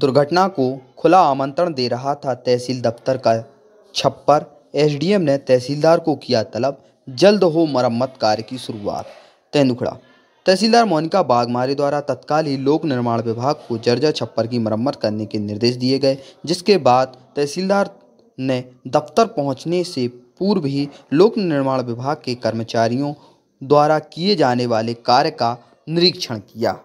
दुर्घटना को खुला आमंत्रण दे रहा था तहसील दफ्तर का छप्पर एसडीएम ने तहसीलदार को किया तलब जल्द हो मरम्मत कार्य की शुरुआत तेंदुखड़ा तहसीलदार मोनिका बागमारी द्वारा तत्काल ही लोक निर्माण विभाग को जर्जा छप्पर की मरम्मत करने के निर्देश दिए गए जिसके बाद तहसीलदार ने दफ्तर पहुंचने से पूर्व ही लोक निर्माण विभाग के कर्मचारियों द्वारा किए जाने वाले कार्य का निरीक्षण किया